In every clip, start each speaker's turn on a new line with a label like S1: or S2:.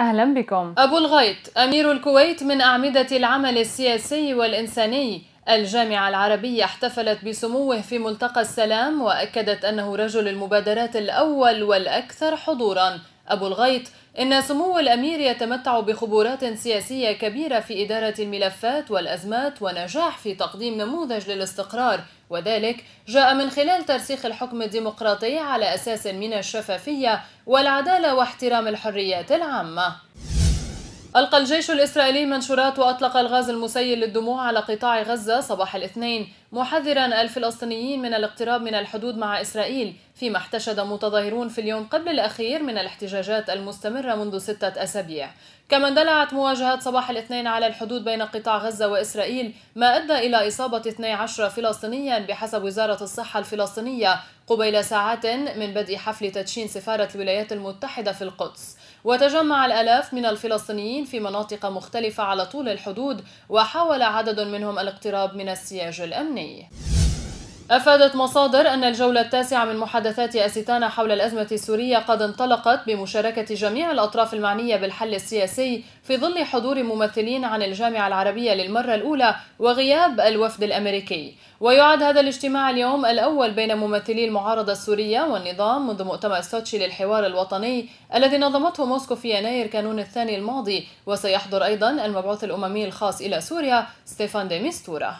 S1: أهلا بكم أبو الغيط أمير الكويت من أعمدة العمل السياسي والإنساني الجامعة العربية احتفلت بسموه في ملتقى السلام وأكدت أنه رجل المبادرات الأول والأكثر حضوراً أبو الغيط إن سمو الأمير يتمتع بخبرات سياسية كبيرة في إدارة الملفات والأزمات ونجاح في تقديم نموذج للاستقرار وذلك جاء من خلال ترسيخ الحكم الديمقراطي على أساس من الشفافية والعدالة واحترام الحريات العامة ألقى الجيش الإسرائيلي منشورات وأطلق الغاز المسيل للدموع على قطاع غزة صباح الاثنين محذرا الفلسطينيين من الاقتراب من الحدود مع إسرائيل فيما احتشد متظاهرون في اليوم قبل الأخير من الاحتجاجات المستمرة منذ ستة أسابيع كما اندلعت مواجهات صباح الاثنين على الحدود بين قطاع غزة وإسرائيل ما أدى إلى إصابة 12 فلسطينيا بحسب وزارة الصحة الفلسطينية قبيل ساعات من بدء حفل تدشين سفارة الولايات المتحدة في القدس وتجمع الآلاف من الفلسطينيين في مناطق مختلفة على طول الحدود وحاول عدد منهم الاقتراب من السياج الأمني السوداني أفادت مصادر أن الجولة التاسعة من محادثات أستانا حول الأزمة السورية قد انطلقت بمشاركة جميع الأطراف المعنية بالحل السياسي في ظل حضور ممثلين عن الجامعة العربية للمرة الأولى وغياب الوفد الأمريكي ويعد هذا الاجتماع اليوم الأول بين ممثلي المعارضة السورية والنظام منذ مؤتمر سوتشي للحوار الوطني الذي نظمته موسكو في يناير كانون الثاني الماضي وسيحضر أيضا المبعوث الأممي الخاص إلى سوريا ستيفان ديميستورا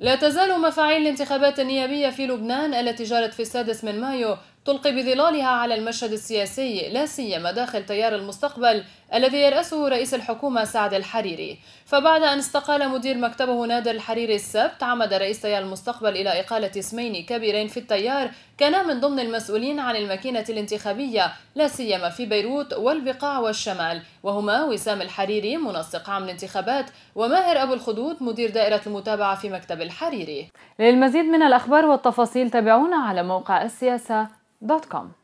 S1: لا تزال مفاعيل الانتخابات النيابية في لبنان التي جرت في السادس من مايو تلقي بظلالها على المشهد السياسي لا سيما داخل تيار المستقبل الذي يرأسه رئيس الحكومة سعد الحريري فبعد أن استقال مدير مكتبه نادر الحريري السبت عمد رئيس تيار المستقبل إلى إقالة اسمين كبيرين في التيار كانا من ضمن المسؤولين عن الماكينة الانتخابية لا سيما في بيروت والبقاع والشمال وهما وسام الحريري منسق عام الانتخابات وماهر أبو الخدود مدير دائرة المتابعة في مكتب الحريري للمزيد من الأخبار والتفاصيل تابعونا على موقع السياسة Dat kan.